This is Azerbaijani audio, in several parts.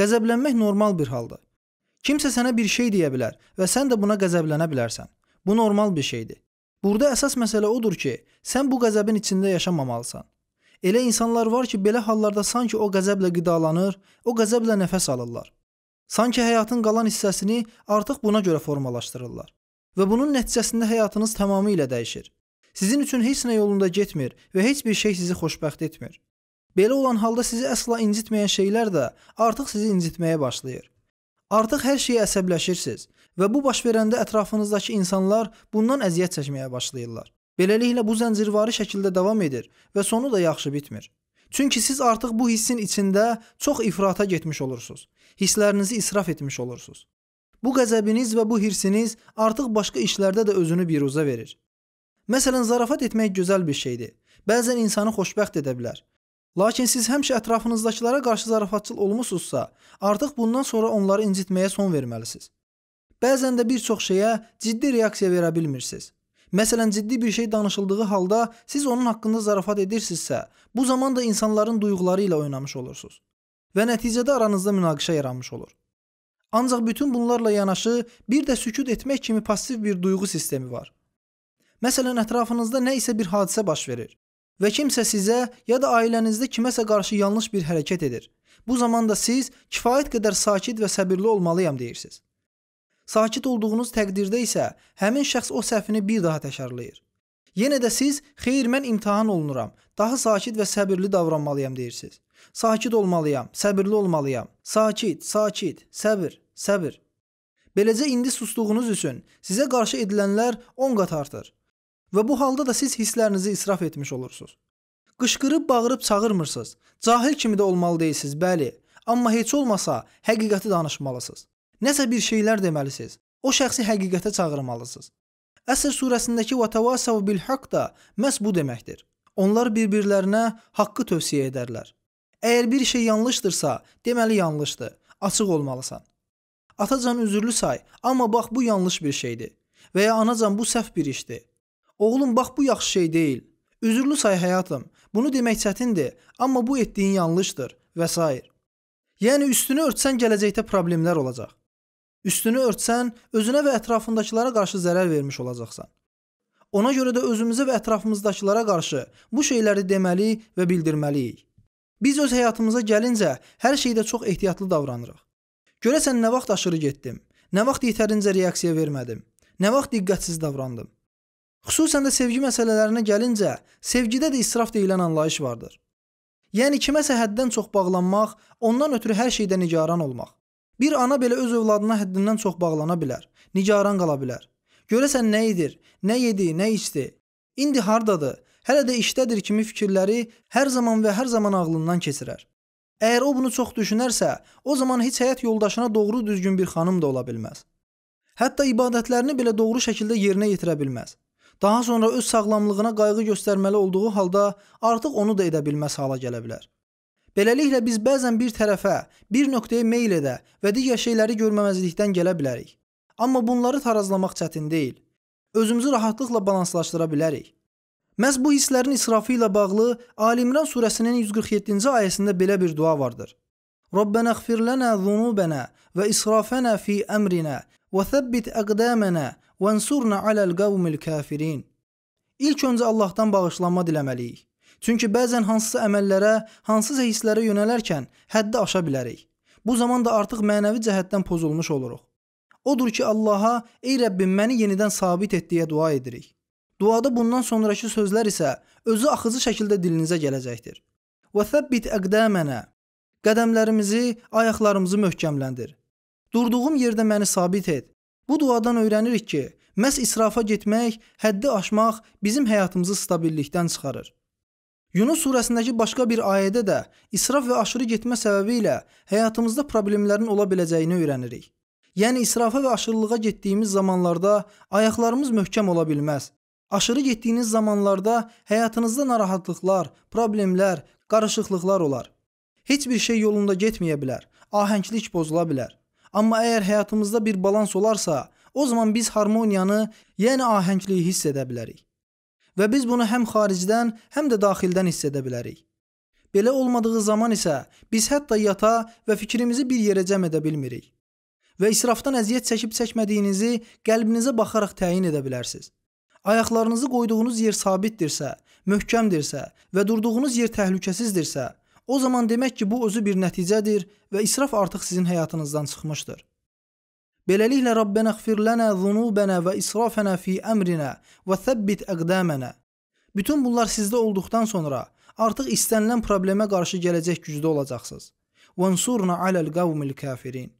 Qəzəblənmək normal bir haldır. Kimsə sənə bir şey deyə bilər və sən də buna qəzəblənə bilərsən. Bu normal bir şeydir. Burada əsas məsələ odur ki, sən bu qəzəbin içində yaşamamalısan. Elə insanlar var ki, belə hallarda sanki o qəzəblə qidalanır, o qəzəblə nəfəs alırlar. Sanki həyatın qalan hissəsini artıq buna görə formalaşdırırlar və bunun nəticəsində həyatınız tamamilə dəyişir. Sizin üçün heç nə yolunda getmir və heç bir şey sizi xoşbəxt etmir. Belə olan halda sizi əsla incitməyən şeylər də artıq sizi incitməyə başlayır. Artıq hər şeyə əsəbləşirsiniz və bu baş verəndə ətrafınızdakı insanlar bundan əziyyət çəkməyə başlayırlar. Beləliklə bu zəncirvari şəkildə davam edir və sonu da yaxşı bitmir. Çünki siz artıq bu hissin içində çox ifrata getmiş olursunuz. Hisslərinizi israf etmiş olursunuz. Bu qəzəbiniz və bu hirsiniz artıq başqa işlərdə də özünü biruzə verir. Məsələn, zarafat etmək gözəl bir şeydir. Bəzən insanı xoşbəxt edə bilər. Lakin siz həmişə ətrafınızdakılara qarşı zarafatçıl olmusunuzsa, artıq bundan sonra onları incitməyə son verməlisiniz. Bəzən də bir çox şeyə ciddi reaksiya verə bilmirsiniz. Məsələn, ciddi bir şey danışıldığı halda siz onun haqqında zarafat edirsinizsə, bu zaman da insanların duyğuları ilə oynamış olursunuz və nəticədə aranızda münaqişə yaranmış olur. Ancaq bütün bunlarla yanaşı bir də sükut etmək kimi passiv bir duyğu sistemi var. Məsələn, ətrafınızda nə isə bir hadisə baş verir və kimsə sizə ya da ailənizdə kiməsə qarşı yanlış bir hərəkət edir. Bu zaman da siz kifayət qədər sakit və səbirli olmalıyam deyirsiniz. Sakit olduğunuz təqdirdə isə həmin şəxs o səhvini bir daha təkrarlayır. Yenə də siz xeyr mən imtahan olunuram, daha sakit və səbirli davranmalıyam deyirsiniz. Sakit olmalıyam, səbirli olmalıyam. Sakit, sakit, səbir, səbir. Beləcə indi sustuğunuz üçün sizə qarşı edilənlər 10 qat artır və bu halda da siz hisslərinizi israf etmiş olursunuz. Qışqırıb bağırıb çağırmırsınız. Cahil kimi də olmalı deyilsiniz, bəli, amma heç olmasa həqiqəti danışmalısınız. Nəsə bir şeylər deməlisiniz. O şəxsi həqiqətə çağırmalısınız. Əsr surəsindəki "Vatavasav bil haqq" da məhz bu deməkdir. Onlar bir-birlərinə haqqı tövsiyə edərlər. Əgər bir şey yanlışdırsa, deməli yanlışdır. Açıq olmalısan. Atacan üzürlü say, amma bax bu yanlış bir şeydir. Və ya anacan bu səhv bir işdir. Oğlum bax bu yaxşı şey deyil. Üzürlü say həyatım. Bunu demək çətindir, amma bu etdiyin yanlışdır və s. Yəni üstünü örtsən gələcəkdə problemlər olacaq. Üstünü örtsən özünə və ətrafındakılara qarşı zərər vermiş olacaqsan. Ona görə də özümüzə və ətrafımızdakılara qarşı bu şeyləri deməli və bildirməliyik. Biz öz həyatımıza gəlincə hər şeydə çox ehtiyatlı davranırıq. Görəsən nə vaxt aşırı getdim? Nə vaxt yetərincə reaksiya vermədim? Nə vaxt diqqətsiz davrandım? Xüsusən də sevgi məsələlərinə gəlincə, sevgidə də israf deyilən anlayış vardır. Yəni kiməsə həddən çox bağlanmaq, ondan ötürü hər şeydə nigaran olmaq. Bir ana belə öz övladına həddindən çox bağlana bilər, nigaran qala bilər. Görəsən nə edir, nə yedi, nə içdi, indi hardadır, hələ də işdədir kimi fikirləri hər zaman və hər zaman ağlından keçirər. Əgər o bunu çox düşünərsə, o zaman heç həyat yoldaşına doğru düzgün bir xanım da ola bilməz. Hətta ibadətlərini belə doğru şəkildə yerinə yetirə bilməz daha sonra öz sağlamlığına qayğı göstərməli olduğu halda artıq onu da edə bilməz hala gələ bilər. Beləliklə biz bəzən bir tərəfə, bir nöqtəyə meyl edə və digər şeyləri görməməzlikdən gələ bilərik. Amma bunları tarazlamaq çətin deyil. Özümüzü rahatlıqla balanslaşdıra bilərik. Məs bu hisslərin israfı ilə bağlı Ali İmran surəsinin 147-ci ayəsində belə bir dua vardır. Rabbana ighfir lana zunubana və israfana fi amrina və thabbit aqdamana və ensurna aləl qavmil kafirin. İlk öncə Allahdan bağışlanma diləməliyik. Çünki bəzən hansısa əməllərə, hansısa hisslərə yönələrkən həddi aşa bilərik. Bu zaman da artıq mənəvi cəhətdən pozulmuş oluruq. Odur ki, Allaha: "Ey Rəbbim, məni yenidən sabit et" deyə dua edirik. Duada bundan sonrakı sözlər isə özü axıcı şəkildə dilinizə gələcəkdir. "Və səbbit əqdamana" Qədəmlərimizi, ayaqlarımızı möhkəmləndir. Durduğum yerdə məni sabit et. Bu duadan öyrənirik ki, məhz israfa getmək, həddi aşmaq bizim həyatımızı stabillikdən çıxarır. Yunus surəsindəki başqa bir ayədə də israf və aşırı getmə səbəbi ilə həyatımızda problemlərin ola biləcəyini öyrənirik. Yəni israfa və aşırılığa getdiyimiz zamanlarda ayaqlarımız möhkəm ola bilməz. Aşırı getdiyiniz zamanlarda həyatınızda narahatlıqlar, problemlər, qarışıqlıqlar olar. Heç bir şey yolunda getməyə bilər. Ahənglik pozula bilər. Amma əgər həyatımızda bir balans olarsa, o zaman biz harmoniyanı, yəni ahəngliyi hiss edə bilərik. Və biz bunu həm xaricdən, həm də daxildən hiss edə bilərik. Belə olmadığı zaman isə biz hətta yata və fikrimizi bir yerə cəm edə bilmirik. Və israfdan əziyyət çəkib-çəkmədiyinizi qəlbinizə baxaraq təyin edə bilərsiniz. Ayaqlarınızı qoyduğunuz yer sabitdirsə, möhkəmdirsə və durduğunuz yer təhlükəsizdirsə, o zaman demək ki, bu özü bir nəticədir və israf artıq sizin həyatınızdan çıxmışdır. Beləliklə Rabbena ighfir lana zunubana və israfana fi amrina və thabbit aqdamana. Bütün bunlar sizdə olduqdan sonra artıq istənilən problemə qarşı gələcək gücdə olacaqsınız. Vansurna alal qavmil kafirin.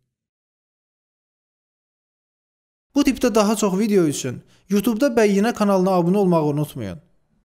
Bu tipdə daha çox video üçün YouTube-da Bəyyinə kanalına abunə olmağı unutmayın.